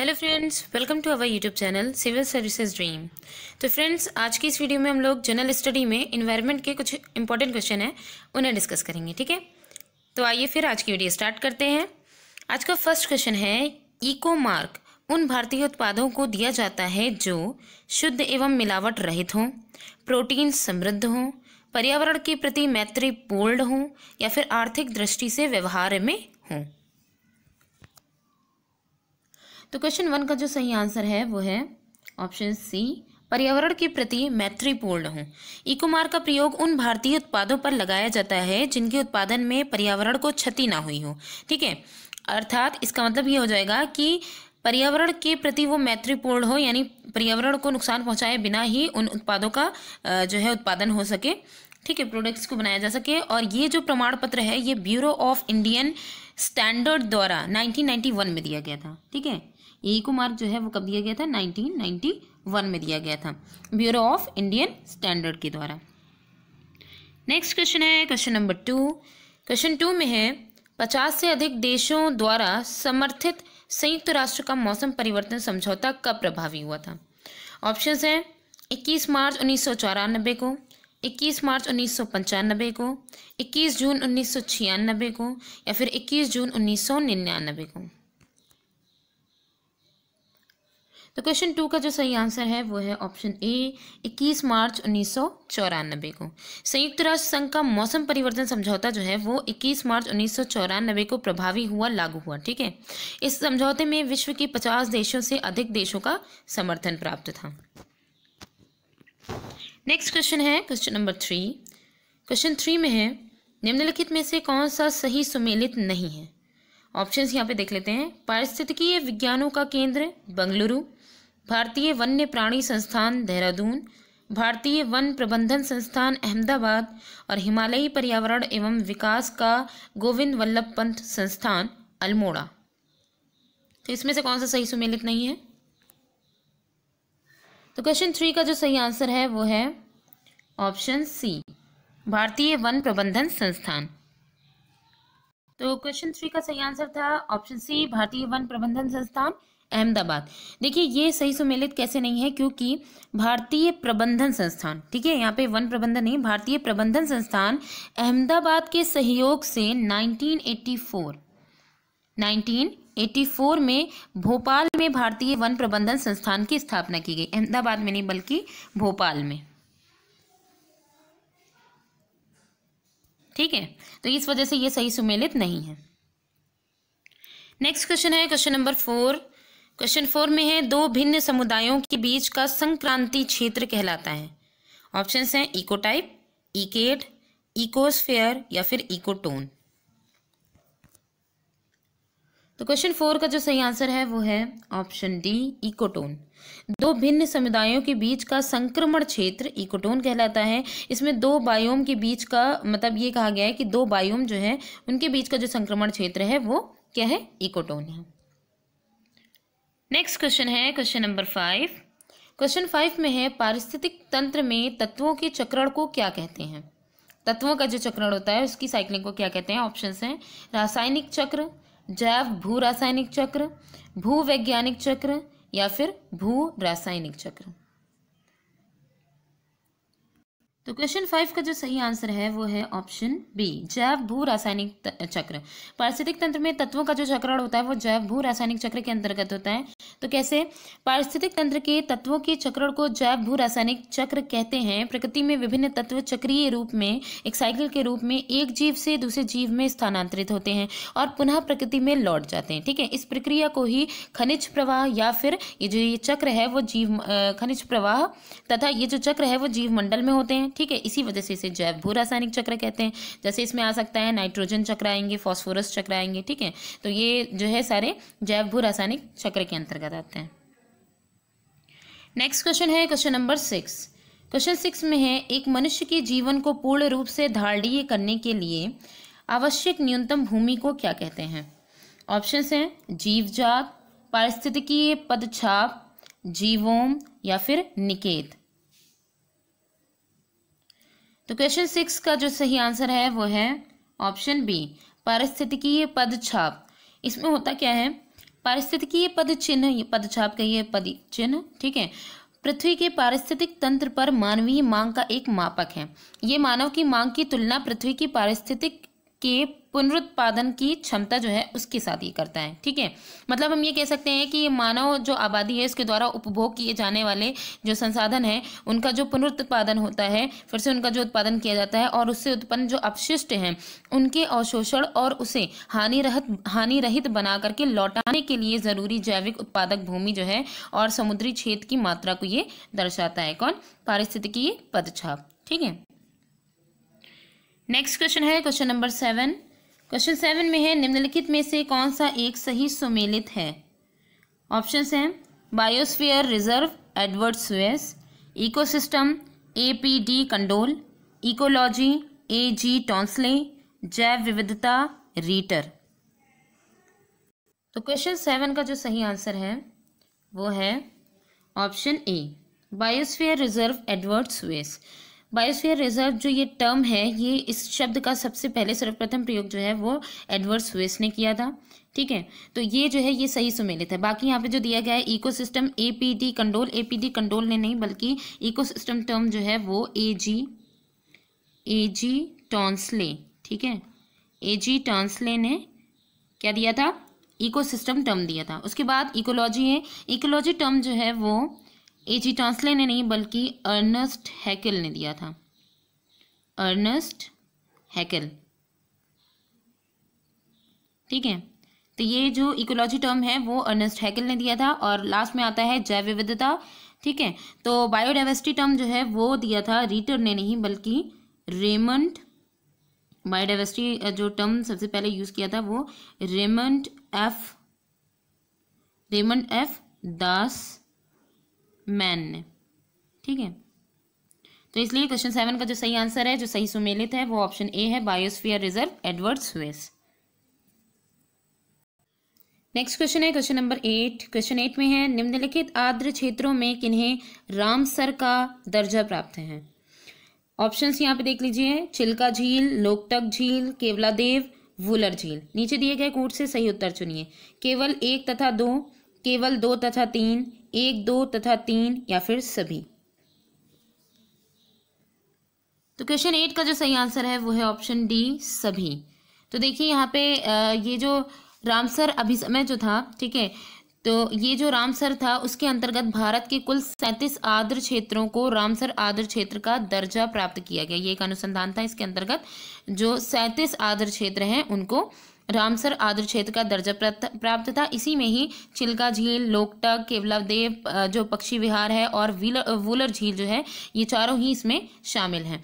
hello friends welcome to our YouTube channel civil services dream तो friends आज की इस वीडियो में हम लोग जनरल स्टडी में इन्वायरमेंट के कुछ इंपॉर्टेंट क्वेश्चन हैं उन्हें डिस्कस करेंगे ठीक है तो आइए फिर आज की वीडियो स्टार्ट करते हैं आज का फर्स्ट क्वेश्चन है इको मार्क उन भारतीय उत्पादों को दिया जाता है जो शुद्ध एवं मिलावट रहित हों प्रोटीन समृद्ध हों पर्यावरण के प्रति मैत्रीपूर्ण हों या फिर आर्थिक दृष्टि से व्यवहार में हों तो क्वेश्चन वन का जो सही आंसर है वो है ऑप्शन सी पर्यावरण के प्रति मैत्रीपूर्ण हो इकोमार का प्रयोग उन भारतीय उत्पादों पर लगाया जाता है जिनके उत्पादन में पर्यावरण को क्षति ना हुई हो ठीक है अर्थात इसका मतलब ये हो जाएगा कि पर्यावरण के प्रति वो मैत्रीपूर्ण हो यानी पर्यावरण को नुकसान पहुंचाए बिना ही उन उत्पादों का जो है उत्पादन हो सके ठीक है प्रोडक्ट्स को बनाया जा सके और ये जो प्रमाण पत्र है ये ब्यूरो ऑफ इंडियन स्टैंडर्ड द्वारा 1991 में दिया गया था ठीक है ए को मार्क जो है वो कब दिया गया था 1991 में दिया गया था ब्यूरो ऑफ इंडियन स्टैंडर्ड के द्वारा नेक्स्ट क्वेश्चन है question number two question two में है पचास से अधिक देशों द्वारा समर्थित संयुक्त राष्ट्र का मौसम परिवर्तन समझौता कब प्रभावी हुआ था ऑप्शन है इक्कीस मार्च उन्नीस को इक्कीस मार्च उन्नीस सौ पंचानबे को इक्कीस जून उन्नीस सौ छियानबे को या फिर इक्कीस जून उन्नीस सौ निन्यानबे को तो क्वेश्चन टू का जो सही आंसर है वो है ऑप्शन ए 21 मार्च उन्नीस को संयुक्त राष्ट्र संघ का मौसम परिवर्तन समझौता जो है वो 21 मार्च उन्नीस को प्रभावी हुआ लागू हुआ ठीक है इस समझौते में विश्व के 50 देशों से अधिक देशों का समर्थन प्राप्त था नेक्स्ट क्वेश्चन है question number three question three में है निम्नलिखित में से कौन सा सही सुमेलित नहीं है ऑप्शंस यहाँ पे देख लेते हैं पारिस्थितिकीय विज्ञानों का केंद्र बंगलुरु भारतीय वन्य प्राणी संस्थान देहरादून भारतीय वन प्रबंधन संस्थान अहमदाबाद और हिमालयी पर्यावरण एवं विकास का गोविंद वल्लभ पंत संस्थान अल्मोड़ा तो इसमें से कौन सा सही सुमेलित नहीं है तो क्वेश्चन थ्री का जो सही आंसर है वो है ऑप्शन सी भारतीय वन प्रबंधन संस्थान तो क्वेश्चन थ्री का सही आंसर था ऑप्शन सी भारतीय वन प्रबंधन संस्थान अहमदाबाद देखिए ये सही सुमेलित कैसे नहीं है क्योंकि भारतीय प्रबंधन संस्थान ठीक है यहाँ पे वन प्रबंधन नहीं भारतीय प्रबंधन संस्थान अहमदाबाद के सहयोग से 1984 1984 में भोपाल में भारतीय वन प्रबंधन संस्थान की स्थापना की गई अहमदाबाद में नहीं बल्कि भोपाल में ठीक है तो इस वजह से ये सही सुमेलित नहीं है नेक्स्ट क्वेश्चन है question number four question four में है दो भिन्न समुदायों के बीच का संक्रांति क्षेत्र कहलाता है ऑप्शन हैं इकोटाइप इकेट इकोस्फेयर या फिर इकोटोन तो क्वेश्चन फोर का जो सही आंसर है वो है ऑप्शन डी इकोटोन दो भिन्न समुदायों के बीच का संक्रमण क्षेत्र इकोटोन कहलाता है इसमें दो बायोम के बीच का मतलब ये कहा गया है कि दो बायोम जो है उनके बीच का जो संक्रमण क्षेत्र है वो क्या है इकोटोन है नेक्स्ट क्वेश्चन है question number five question five में है पारिस्थितिक तंत्र में तत्वों के चक्रण को क्या कहते हैं तत्वों का जो चक्रण होता है उसकी साइकिलिंग को क्या कहते हैं ऑप्शन हैं रासायनिक चक्र जैव भू रासायनिक चक्र भू वैज्ञानिक चक्र या फिर भू रासायनिक चक्र तो क्वेश्चन फाइव का जो सही आंसर है वो है ऑप्शन बी जैव भू रासायनिक चक्र पारिस्थितिक तंत्र में तत्वों का जो चक्रण होता है वो जैव भू रासायनिक चक्र के अंतर्गत होता है तो कैसे पारिस्थितिक तंत्र के तत्वों के चक्रण को जैव भू रासायनिक चक्र कहते हैं प्रकृति में विभिन्न तत्व चक्रीय रूप में एक साइकिल के रूप में एक जीव से दूसरे जीव में स्थानांतरित होते हैं और पुनः प्रकृति में लौट जाते हैं ठीक है इस प्रक्रिया को ही खनिज प्रवाह या फिर ये जो ये चक्र है वो जीव खनिज प्रवाह तथा ये जो चक्र है वो जीव मंडल में होते हैं ठीक है इसी वजह से इसे जैव भू रासायनिक चक्र कहते हैं जैसे इसमें आ सकता है नाइट्रोजन चक्र आएंगे फॉस्फोरस चक्र आएंगे ठीक है तो ये जो है सारे जैव भू रासायनिक चक्र के अंतर्गत आते हैं नेक्स्ट क्वेश्चन है question number six question six में है एक मनुष्य के जीवन को पूर्ण रूप से धारणीय करने के लिए आवश्यक न्यूनतम भूमि को क्या कहते हैं ऑप्शन हैं जीवजात पारिस्थितिकीय पदछाप जीवोम या फिर निकेत तो क्वेश्चन सिक्स का जो सही आंसर है वो है ऑप्शन बी पारिस्थितिकीय पद छाप इसमें होता क्या है पारिस्थितिकीय पद चिन्ह पदछाप पद छाप पद चिन्ह ठीक है पृथ्वी के पारिस्थितिक तंत्र पर मानवीय मांग का एक मापक है ये मानव की मांग की तुलना पृथ्वी की पारिस्थितिक के पुनरुत्पादन की क्षमता जो है उसके साथ ये करता है ठीक है मतलब हम ये कह सकते हैं कि मानव जो आबादी है उसके द्वारा उपभोग किए जाने वाले जो संसाधन हैं उनका जो पुनरुत्पादन होता है फिर से उनका जो उत्पादन किया जाता है और उससे उत्पन्न जो अपशिष्ट हैं उनके अवशोषण और उसे हानि रहित हानि रहित बना करके लौटाने के लिए ज़रूरी जैविक उत्पादक भूमि जो है और समुद्री क्षेत्र की मात्रा को ये दर्शाता है कौन पारिस्थितिकी पदछाप ठीक है नेक्स्ट क्वेश्चन है question number seven question seven में है निम्नलिखित में से कौन सा एक सही सुमेलित है ऑप्शन है biosphere reserve Edward Suess ecosystem A P de Candolle ecology A G Tansley जैव विविधता रीटर तो क्वेश्चन सेवन का जो सही आंसर है वो है option A biosphere reserve Edward Suess biosphere reserve जो ये टर्म है ये इस शब्द का सबसे पहले सर्वप्रथम प्रयोग जो है वो एडवर्ड स्वेस ने किया था ठीक है तो ये जो है ये सही सुमेलित है बाकी यहाँ पे जो दिया गया है ecosystem A P de Candolle A P de Candolle ने नहीं बल्कि इकोसिस्टम टर्म जो है वो ए जी ए जी टॉन्सले ठीक है ए जी टॉन्सले ने क्या दिया था इकोसिस्टम टर्म दिया था उसके बाद इकोलॉजी है इकोलॉजी टर्म जो है वो ए जी टॉन्सले ने नहीं बल्कि अर्नस्ट हैकेल ने दिया था अर्नस्ट हैकेल ठीक है तो ये जो इकोलॉजी टर्म है वो अर्नस्ट हैकेल ने दिया था और लास्ट में आता है जैव विविधता ठीक है तो बायोडाइवर्सिटी टर्म जो है वो दिया था रीटर ने नहीं बल्कि रेमंड बायोडाइवर्सिटी जो टर्म सबसे पहले यूज़ किया था वो Raymond F Raymond F Dasmann ने ठीक है तो इसलिए क्वेश्चन सेवन का जो सही आंसर है जो सही सुमेलित है वो ऑप्शन ए है biosphere reserve Edward Suess next question है question number eight question eight में है निम्नलिखित आर्द्र क्षेत्रों में किन्हें रामसर का दर्जा प्राप्त है ऑप्शंस यहाँ पे देख लीजिए चिल्का झील लोकटक झील केवलादेव वुलर झील नीचे दिए गए कोड से सही उत्तर चुनिए केवल एक तथा दो केवल दो तथा तीन एक दो तथा तीन या फिर सभी तो क्वेश्चन एट का जो सही आंसर है वो है ऑप्शन डी सभी तो देखिए यहाँ पे ये जो रामसर अभिसमय जो था ठीक है तो ये जो रामसर था उसके अंतर्गत भारत के कुल सैंतीस आर्द्र क्षेत्रों को रामसर आर्द्र क्षेत्र का दर्जा प्राप्त किया गया ये एक अनुसंधान था इसके अंतर्गत जो सैंतीस आर्द्र क्षेत्र हैं उनको रामसर आदर क्षेत्र का दर्जा प्राप्त था इसी में ही चिल्का झील लोकटक केवलादेव जो पक्षी विहार है और वुलर झील जो है ये चारों ही इसमें शामिल हैं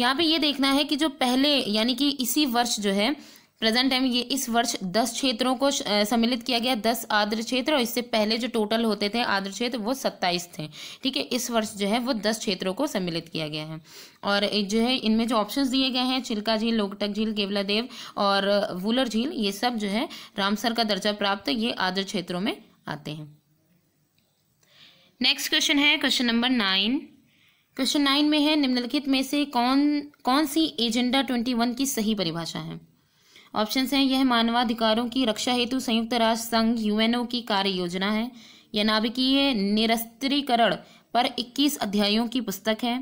यहाँ पे ये देखना है कि जो पहले यानी कि इसी वर्ष जो है प्रेजेंट टाइम ये इस वर्ष दस क्षेत्रों को सम्मिलित किया गया दस आर्द्र क्षेत्र और इससे पहले जो टोटल होते थे आर्द्र क्षेत्र वो सत्ताईस थे ठीक है इस वर्ष जो है वो दस क्षेत्रों को सम्मिलित किया गया है और जो है इनमें जो ऑप्शंस दिए गए हैं चिल्का झील लोकटक झील केवला देव और वूलर झील ये सब जो है रामसर का दर्जा प्राप्त ये आर्द्र क्षेत्रों में आते हैं नेक्स्ट क्वेश्चन है question number nine question nine में है निम्नलिखित में से कौन कौन सी एजेंडा ट्वेंटी वन की सही परिभाषा है ऑप्शन हैं यह मानवाधिकारों की रक्षा हेतु संयुक्त राष्ट्र संघ यूएनओ की कार्य योजना है यह नाभिकीय निरस्त्रीकरण पर 21 अध्यायों की पुस्तक है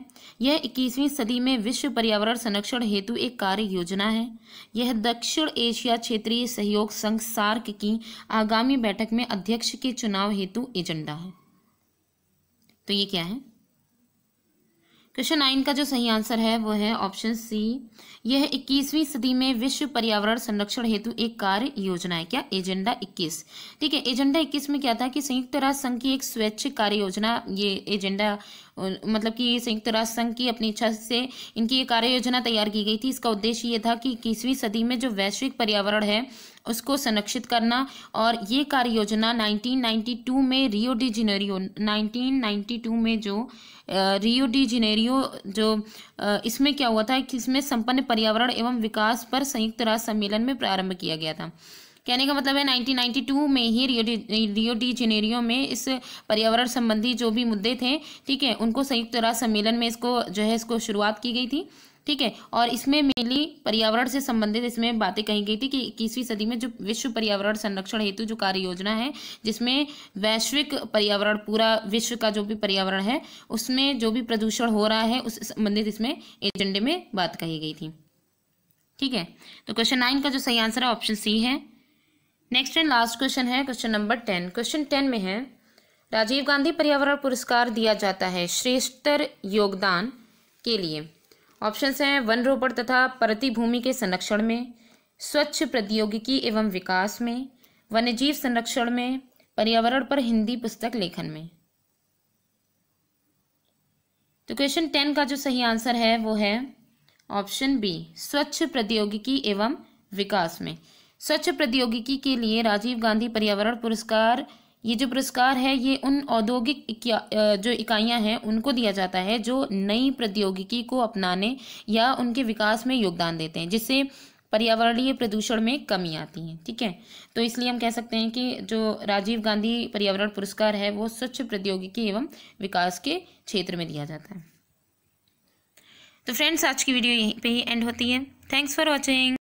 यह 21वीं सदी में विश्व पर्यावरण संरक्षण हेतु एक कार्य योजना है यह दक्षिण एशिया क्षेत्रीय सहयोग संघ सार्क की आगामी बैठक में अध्यक्ष के चुनाव हेतु एजेंडा है तो ये क्या है क्वेश्चन नाइन का जो सही आंसर है वो है ऑप्शन सी यह इक्कीसवीं सदी में विश्व पर्यावरण संरक्षण हेतु एक कार्य योजना है क्या एजेंडा 21 ठीक है एजेंडा 21 में क्या था कि संयुक्त राष्ट्र संघ की एक स्वैच्छिक कार्य योजना ये एजेंडा मतलब कि संयुक्त राष्ट्र संघ की अपनी इच्छा से इनकी ये कार्य योजना तैयार की गई थी इसका उद्देश्य ये था कि इक्कीसवीं सदी में जो वैश्विक पर्यावरण है उसको संरक्षित करना और ये कार्य योजना 1992 में रियो डी जिनेरियो 1992 में जो रियो डी जिनेरियो जो इसमें क्या हुआ था कि इसमें संपन्न पर्यावरण एवं विकास पर संयुक्त राष्ट्र सम्मेलन में प्रारंभ किया गया था कहने का मतलब है 1992 में ही रियो डी जेनेरियो में इस पर्यावरण संबंधी जो भी मुद्दे थे ठीक है उनको संयुक्त राष्ट्र सम्मेलन में इसको जो है इसको शुरुआत की गई थी ठीक है और इसमें मेनली पर्यावरण से संबंधित इसमें बातें कही गई थी कि इक्कीसवीं सदी में जो विश्व पर्यावरण संरक्षण हेतु जो कार्य योजना है जिसमें वैश्विक पर्यावरण पूरा विश्व का जो भी पर्यावरण है उसमें जो भी प्रदूषण हो रहा है उस संबंधित इसमें एजेंडे में बात कही गई थी ठीक है तो क्वेश्चन नाइन का जो सही आंसर है ऑप्शन सी है नेक्स्ट एंड लास्ट क्वेश्चन है question number ten question ten में है राजीव गांधी पर्यावरण पुरस्कार दिया जाता है श्रेष्ठतर योगदान के लिए ऑप्शंस हैं वन रोपण तथा प्रतिभूमि के संरक्षण में स्वच्छ प्रौद्योगिकी एवं विकास में वन्यजीव संरक्षण में पर्यावरण पर हिंदी पुस्तक लेखन में तो क्वेश्चन टेन का जो सही आंसर है वो है ऑप्शन बी स्वच्छ प्रौद्योगिकी एवं विकास में स्वच्छ प्रौद्योगिकी के लिए राजीव गांधी पर्यावरण पुरस्कार ये जो पुरस्कार है ये उन औद्योगिक जो इकाइयां हैं उनको दिया जाता है जो नई प्रौद्योगिकी को अपनाने या उनके विकास में योगदान देते हैं जिससे पर्यावरणीय प्रदूषण में कमी आती है ठीक है तो इसलिए हम कह सकते हैं कि जो राजीव गांधी पर्यावरण पुरस्कार है वो स्वच्छ प्रौद्योगिकी एवं विकास के क्षेत्र में दिया जाता है तो फ्रेंड्स आज की वीडियो यहीं पे ही एंड होती है थैंक्स फॉर वॉचिंग